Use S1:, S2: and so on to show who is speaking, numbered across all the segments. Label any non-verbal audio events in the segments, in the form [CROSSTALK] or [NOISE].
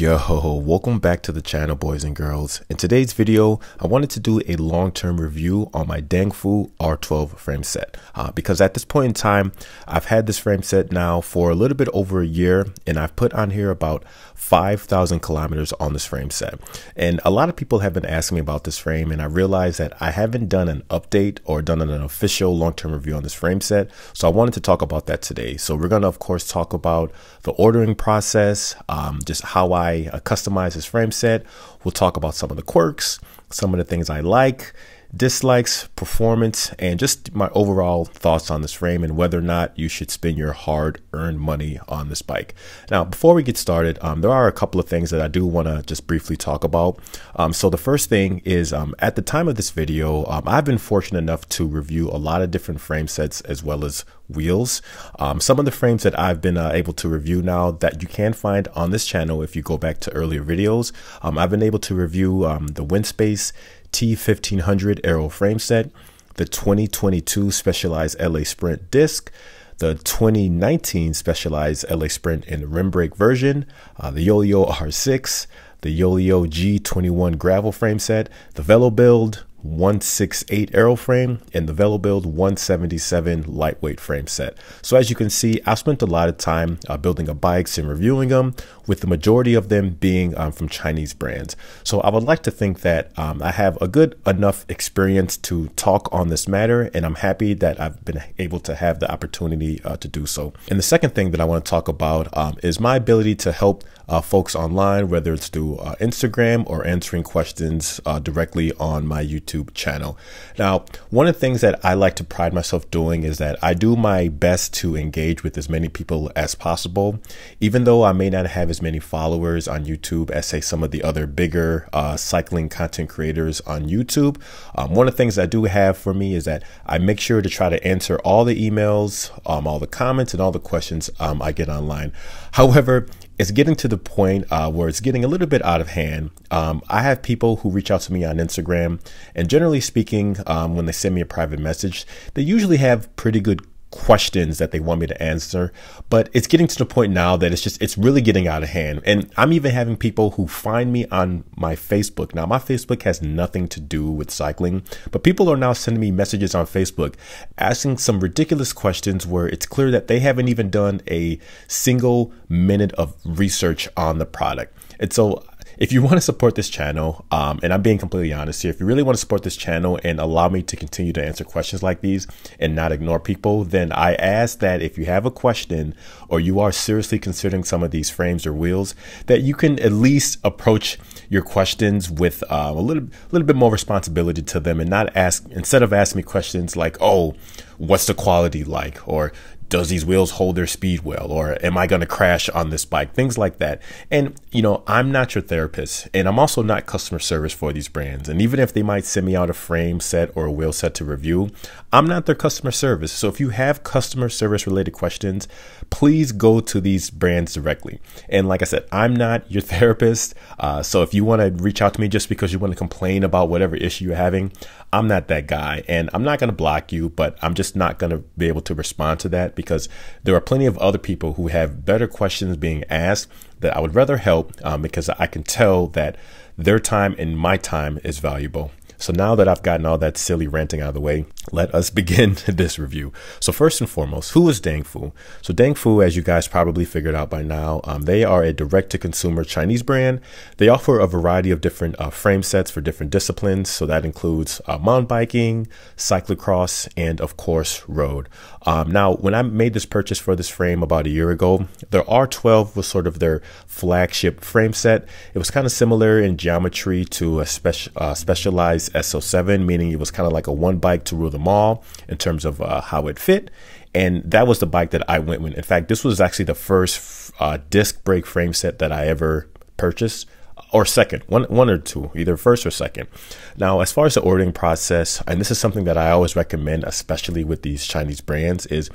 S1: Yo, welcome back to the channel boys and girls. In today's video, I wanted to do a long-term review on my Dangfu R12 frame set uh, because at this point in time, I've had this frame set now for a little bit over a year and I've put on here about 5,000 kilometers on this frame set. And a lot of people have been asking me about this frame and I realized that I haven't done an update or done an official long-term review on this frame set. So I wanted to talk about that today. So we're gonna of course talk about the ordering process, um, just how I I uh, customize this frame set. We'll talk about some of the quirks, some of the things I like, dislikes, performance, and just my overall thoughts on this frame and whether or not you should spend your hard earned money on this bike. Now, before we get started, um, there are a couple of things that I do want to just briefly talk about. Um, so, the first thing is um, at the time of this video, um, I've been fortunate enough to review a lot of different frame sets as well as wheels. Um, some of the frames that I've been uh, able to review now that you can find on this channel if you go back to earlier videos, um, I've been able to review um, the Windspace T1500 Aero frame set, the 2022 Specialized LA Sprint disc, the 2019 Specialized LA Sprint in the rim brake version, uh, the Yolio R6, the Yolio G21 gravel frame set, the Velo build, 168 arrow frame and the Velo Build 177 lightweight frame set. So as you can see, I've spent a lot of time uh, building bikes and reviewing them, with the majority of them being um, from Chinese brands. So I would like to think that um, I have a good enough experience to talk on this matter, and I'm happy that I've been able to have the opportunity uh, to do so. And the second thing that I want to talk about um, is my ability to help uh, folks online, whether it's through uh, Instagram or answering questions uh, directly on my YouTube channel. Now, one of the things that I like to pride myself doing is that I do my best to engage with as many people as possible, even though I may not have as many followers on YouTube as, say, some of the other bigger uh, cycling content creators on YouTube. Um, one of the things I do have for me is that I make sure to try to answer all the emails, um, all the comments, and all the questions um, I get online. However, it's getting to the point uh, where it's getting a little bit out of hand. Um, I have people who reach out to me on Instagram, and generally speaking, um, when they send me a private message, they usually have pretty good questions that they want me to answer but it's getting to the point now that it's just it's really getting out of hand and i'm even having people who find me on my facebook now my facebook has nothing to do with cycling but people are now sending me messages on facebook asking some ridiculous questions where it's clear that they haven't even done a single minute of research on the product and so if you want to support this channel, um, and I'm being completely honest here, if you really want to support this channel and allow me to continue to answer questions like these and not ignore people, then I ask that if you have a question or you are seriously considering some of these frames or wheels, that you can at least approach your questions with um, a little, little bit more responsibility to them and not ask, instead of asking me questions like, oh, what's the quality like? Or does these wheels hold their speed well or am i going to crash on this bike things like that and you know i'm not your therapist and i'm also not customer service for these brands and even if they might send me out a frame set or a wheel set to review i'm not their customer service so if you have customer service related questions please go to these brands directly and like i said i'm not your [LAUGHS] therapist uh, so if you want to reach out to me just because you want to complain about whatever issue you're having i'm not that guy and i'm not going to block you but i'm just not going to be able to respond to that because there are plenty of other people who have better questions being asked that I would rather help um, because I can tell that their time and my time is valuable. So now that I've gotten all that silly ranting out of the way, let us [LAUGHS] begin this review. So first and foremost, who is Dangfu? So Dangfu, as you guys probably figured out by now, um, they are a direct-to-consumer Chinese brand. They offer a variety of different uh, frame sets for different disciplines. So that includes uh, mountain biking, cyclocross, and of course, road. Um, now, when I made this purchase for this frame about a year ago, their R12 was sort of their flagship frame set. It was kind of similar in geometry to a spec uh, specialized SO7, meaning it was kind of like a one bike to rule them all in terms of uh, how it fit. And that was the bike that I went with. In fact, this was actually the first uh, disc brake frame set that I ever purchased or second, one, one or two, either first or second. Now, as far as the ordering process, and this is something that I always recommend, especially with these Chinese brands, is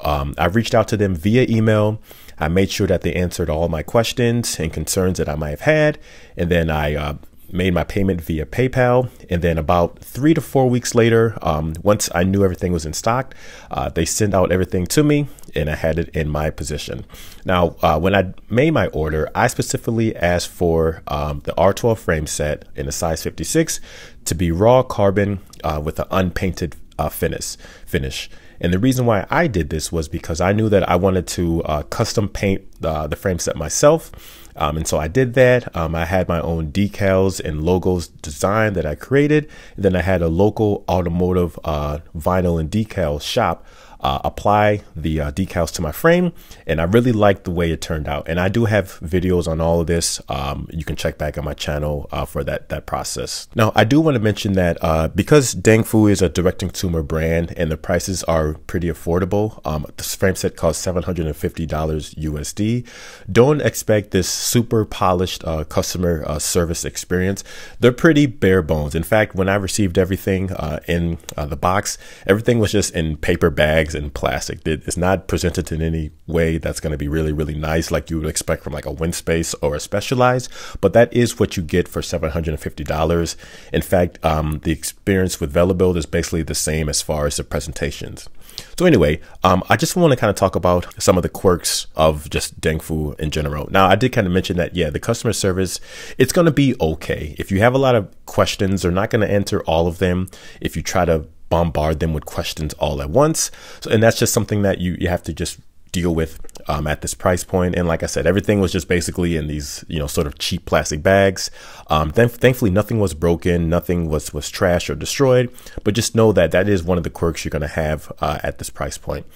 S1: um, I reached out to them via email. I made sure that they answered all my questions and concerns that I might have had, and then I uh, made my payment via PayPal. And then about three to four weeks later, um, once I knew everything was in stock, uh, they sent out everything to me and I had it in my position. Now, uh, when I made my order, I specifically asked for um, the R12 frame set in a size 56 to be raw carbon uh, with an unpainted uh, finish. Finish. And the reason why I did this was because I knew that I wanted to uh, custom paint uh, the frame set myself. Um, and so I did that. Um, I had my own decals and logos design that I created. And then I had a local automotive uh, vinyl and decal shop uh, apply the uh, decals to my frame. And I really like the way it turned out. And I do have videos on all of this. Um, you can check back on my channel uh, for that, that process. Now, I do want to mention that uh, because Dangfu is a direct-to-consumer brand and the prices are pretty affordable, um, this frame set costs $750 USD. Don't expect this super polished uh, customer uh, service experience. They're pretty bare bones. In fact, when I received everything in the box, everything was just in paper bags bags in plastic. It's not presented in any way that's going to be really, really nice like you would expect from like a Winspace or a Specialized, but that is what you get for $750. In fact, um, the experience with VeloBuild is basically the same as far as the presentations. So anyway, um, I just want to kind of talk about some of the quirks of just Dengfu in general. Now, I did kind of mention that, yeah, the customer service, it's going to be okay. If you have a lot of questions, they're not going to answer all of them. If you try to bombard them with questions all at once. So, and that's just something that you, you have to just deal with um, at this price point. And like I said, everything was just basically in these, you know, sort of cheap plastic bags. Um, thankfully nothing was broken, nothing was, was trashed or destroyed, but just know that that is one of the quirks you're going to have uh, at this price point.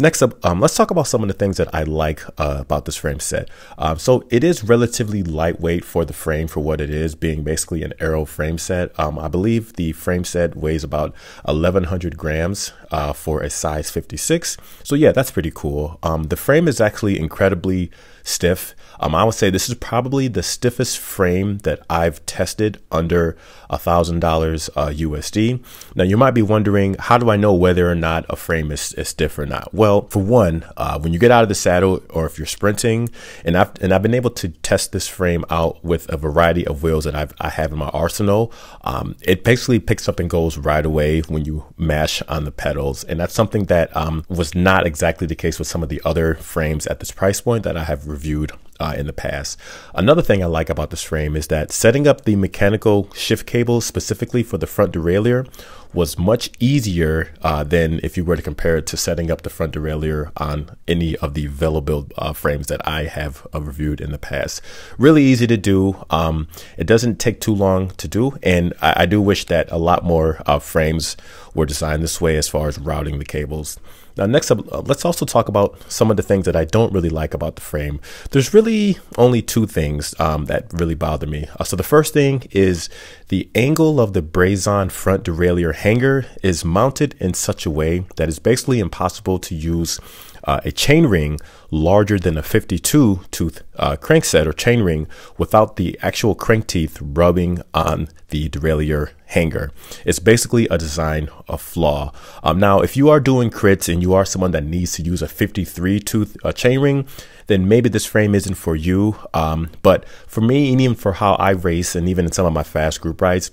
S1: Next up, um, let's talk about some of the things that I like uh, about this frame set. Um, so it is relatively lightweight for the frame for what it is, being basically an arrow frame set. Um, I believe the frame set weighs about 1100 grams uh, for a size 56. So yeah, that's pretty cool. Um, the frame is actually incredibly stiff. Um, I would say this is probably the stiffest frame that I've tested under $1,000 uh, USD. Now, you might be wondering, how do I know whether or not a frame is, is stiff or not? Well, for one, uh, when you get out of the saddle or if you're sprinting, and I've, and I've been able to test this frame out with a variety of wheels that I've, I have in my arsenal, um, it basically picks up and goes right away when you mash on the pedals. And that's something that um, was not exactly the case with some of the other frames at this price point that I have reviewed reviewed uh, in the past. Another thing I like about this frame is that setting up the mechanical shift cable specifically for the front derailleur was much easier uh, than if you were to compare it to setting up the front derailleur on any of the Velobuild uh, frames that I have uh, reviewed in the past. Really easy to do. Um, it doesn't take too long to do, and I, I do wish that a lot more uh, frames were designed this way as far as routing the cables. Now, next up, uh, let's also talk about some of the things that I don't really like about the frame. There's really only two things um, that really bother me. Uh, so the first thing is the angle of the Brazon front derailleur hanger is mounted in such a way that it's basically impossible to use uh, a chainring larger than a 52 tooth uh, crankset or chainring without the actual crank teeth rubbing on the derailleur hanger. It's basically a design a flaw. Um, now, if you are doing crits and you are someone that needs to use a 53 tooth uh, chainring, then maybe this frame isn't for you. Um, but for me, and even for how I race, and even in some of my fast group rides,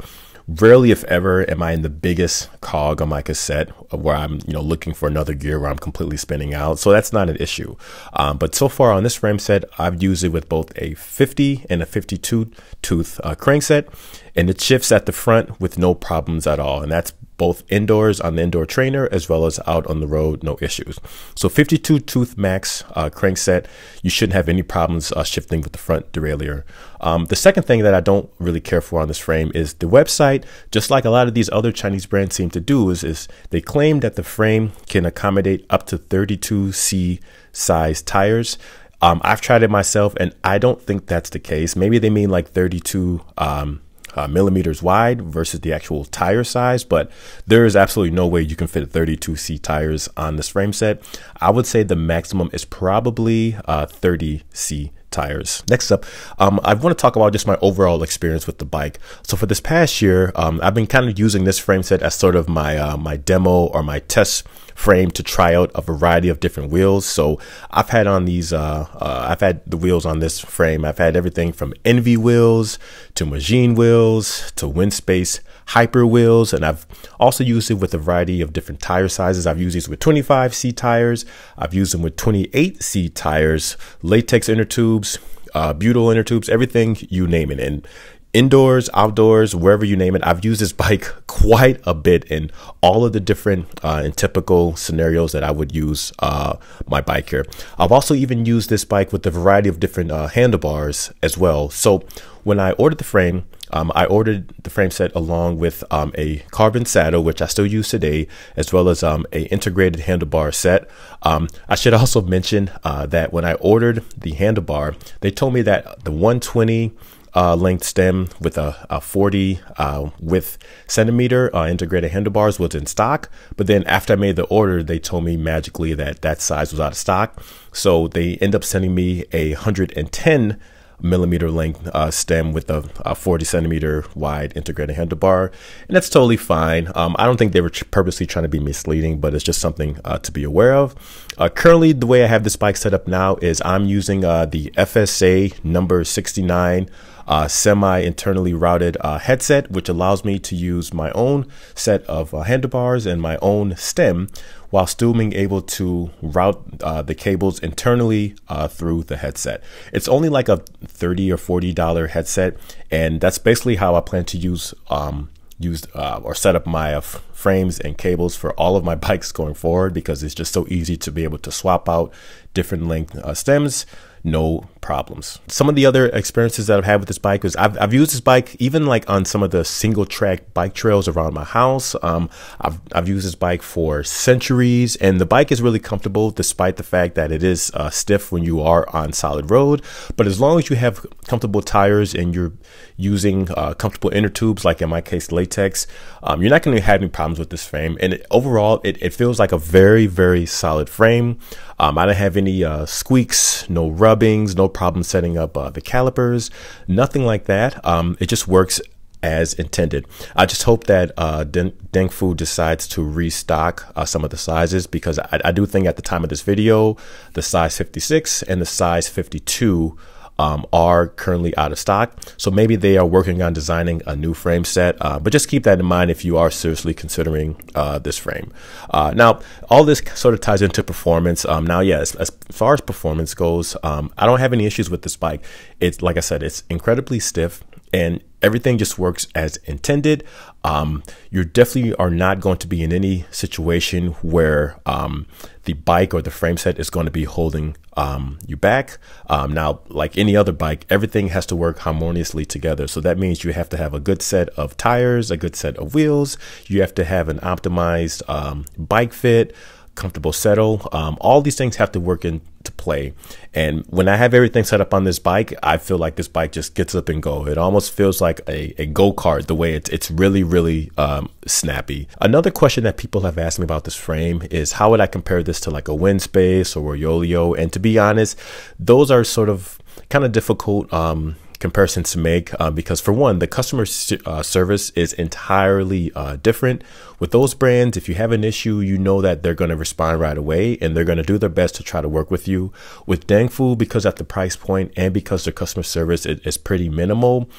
S1: rarely if ever am I in the biggest cog on my cassette where I'm you know looking for another gear where I'm completely spinning out. So that's not an issue. Um, but so far on this frame set, I've used it with both a 50 and a 52 tooth uh, crankset, and it shifts at the front with no problems at all. And that's both indoors on the indoor trainer as well as out on the road, no issues. So 52 tooth max uh, crankset, you shouldn't have any problems uh, shifting with the front derailleur. Um, the second thing that I don't really care for on this frame is the website, just like a lot of these other Chinese brands seem to do, is, is they claim that the frame can accommodate up to 32C size tires. Um, I've tried it myself and I don't think that's the case. Maybe they mean like 32 um, uh, millimeters wide versus the actual tire size, but there is absolutely no way you can fit 32C tires on this frame set. I would say the maximum is probably uh, 30C tires. Next up, um, I want to talk about just my overall experience with the bike. So for this past year, um, I've been kind of using this frame set as sort of my uh, my demo or my test frame to try out a variety of different wheels. So I've had on these, uh, uh, I've had the wheels on this frame. I've had everything from Envy wheels to Machine wheels to Windspace hyper wheels, and I've also used it with a variety of different tire sizes. I've used these with 25C tires, I've used them with 28C tires, latex inner tubes, uh, butyl inner tubes, everything you name it. And indoors, outdoors, wherever you name it. I've used this [LAUGHS] bike quite a bit in all of the different uh, and typical scenarios that I would use uh, my bike here. I've also even used this bike with a variety of different uh, handlebars as well. So when I ordered the frame, um, I ordered the frame set along with um, a carbon saddle, which I still use today, as well as um, a integrated handlebar set. Um, I should [LAUGHS] also mention uh, that when I ordered the handlebar, they told me that the 120 uh, length stem with a, a 40 uh, width centimeter uh, integrated handlebars was in stock. But then after I made the order, they told me magically that that size was out of stock. So they end up sending me a 110 millimeter length uh, stem with a, a, 40 centimeter wide integrated handlebar, and that's totally fine. Um, I don't think they were purposely trying to be misleading, but it's just something uh, to be aware of. Uh, currently, the way I have this bike set up now is I'm using uh, the FSA number 69 uh, semi internally routed uh, headset, which allows me to use my own set of uh, handlebars and my own stem while still being able to route uh, the cables internally uh, through the headset. It's only like a 30 or $40 headset, and that's basically how I plan to use. Um, used uh, or set up my uh, frames and cables for all of my [LAUGHS] bikes going forward because it's just so easy to be able to swap out different length uh, stems no problems. Some of the other experiences that I've had with this bike was I've, I've used this bike even like on some of the single track bike trails around my house. Um, I've, I've used this bike for centuries and the bike is really comfortable despite the fact that it is uh, stiff when you are on solid road. But as long as you have comfortable tires and you're using uh, comfortable inner tubes, like in my case, latex, um, you're not going to have any problems with this frame. And it, overall, it, it feels like a very, very solid frame. Um, I don't have any uh, squeaks, no rub no problem setting up uh, the calipers, nothing like that. Um, it just works as intended. I just hope that uh, decides to restock uh, some of the sizes because I, I do think at the time of this video, the size 56 and the size 52 um, are currently out of stock. So maybe they are working on designing a new frame set, uh, but just keep that in mind if you are seriously considering uh, this frame. Uh, now, all this sort of ties into performance. Um, now, yes, as far as performance goes, um, I don't have any issues with this bike. It's like I said, it's incredibly stiff and everything just works as intended. Um, you definitely are not going to be in any situation where um, the bike or the frame set is going to be holding um, you back. Um, now, like any other bike, everything has to work harmoniously together. So that means you have to have a good set of tires, a good set of wheels. You have to have an optimized um, bike fit comfortable settle. Um, all these things have to work into play. And when I have everything set up on this bike, I feel like this bike just gets up and go. It almost feels like a, a go kart the way it's it's really really um, snappy. Another question that people have asked me about this frame is how would I compare this to like a Windspace or a Yolio? And to be honest, those are sort of kind of difficult. Um, comparisons to make uh, because for one, the customer uh, service is entirely uh, different. With those brands, if you have an issue, you know that they're going to respond right away and they're going to do their best to try to work with you. With Dangfu, because at the price point and because their customer service is, is pretty minimal,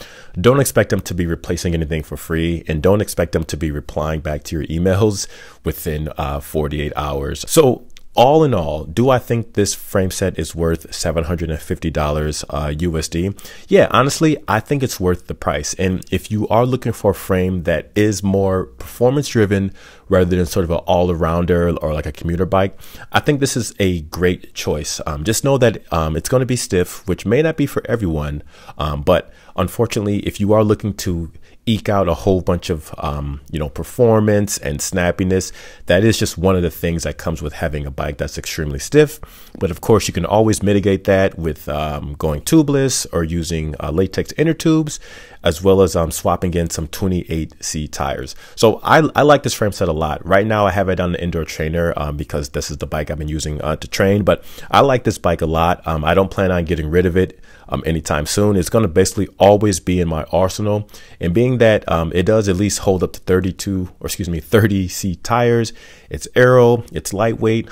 S1: don't expect them to be replacing anything for free and don't expect them to be replying back to your emails within uh, 48 hours. So all in all, do I think this frame set is worth $750 uh, USD? Yeah, honestly, I think it's worth the price. And if you are looking for a frame that is more performance driven rather than sort of an all arounder or like a commuter bike, I think this is a great choice. Um, just know that um, it's going to be stiff, which may not be for everyone. Um, but unfortunately, if you are looking to eke out a whole bunch of um, you know performance and snappiness. That is just one of the things that comes with having a bike that's extremely stiff. But of course, you can always mitigate that with um, going tubeless or using uh, latex inner tubes, as well as um, swapping in some 28C tires. So I, I like this frame set a lot. Right now, I have it on the indoor trainer um, because this is the bike I've been using uh, to train. But I like this bike a lot. Um, I don't plan on getting rid of it um, anytime soon. It's going to basically always be in my arsenal. And being that um, it does at least hold up to 32 or excuse me, 30 C tires, it's aero, it's lightweight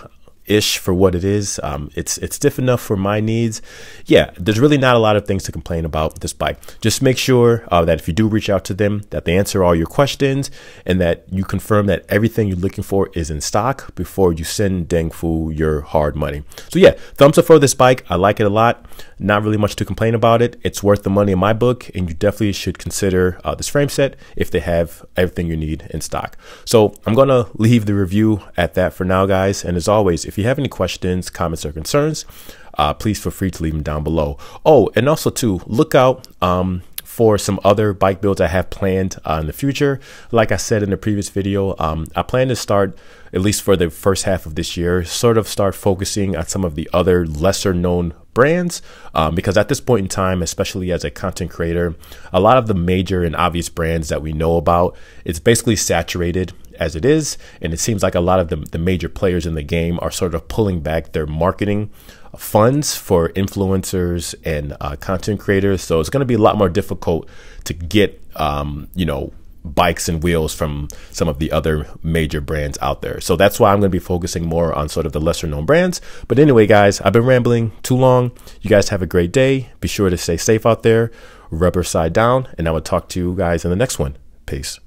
S1: ish for what it is. Um, it's it's stiff enough for my needs. Yeah, there's really not a lot of things to complain about this bike. Just make sure uh, that if you do reach out to them, that they answer all your questions and that you confirm that everything you're looking for is in stock before you send Dengfu your hard money. So yeah, thumbs up for this bike. I like it a lot. Not really much to complain about it. It's worth the money in my book, and you definitely should consider uh, this frame set if they have everything you need in stock. So I'm gonna leave the review at that for now, guys. And as always, if if you have any questions, comments, or concerns, uh, please feel free to leave them down below. Oh, and also to look out um, for some other bike builds I have planned uh, in the future. Like I said in the previous video, um, I plan to start, at least for the first half of this year, sort of start focusing on some of the other lesser known brands um, because at this point in time especially as a content creator a lot of the major and obvious brands that we know about it's basically saturated as it is. And it seems like a lot of the, the major players in the game are sort of pulling back their marketing funds for influencers and uh, content creators. So it's going to be a lot more difficult to get, um, you know, bikes and wheels from some of the other major brands out there. So that's why I'm going to be focusing more on sort of the lesser known brands. But anyway, guys, I've been rambling too long. You guys have a great day. Be sure to stay safe out there, rubber side down, and I will talk to you guys in the next one. Peace.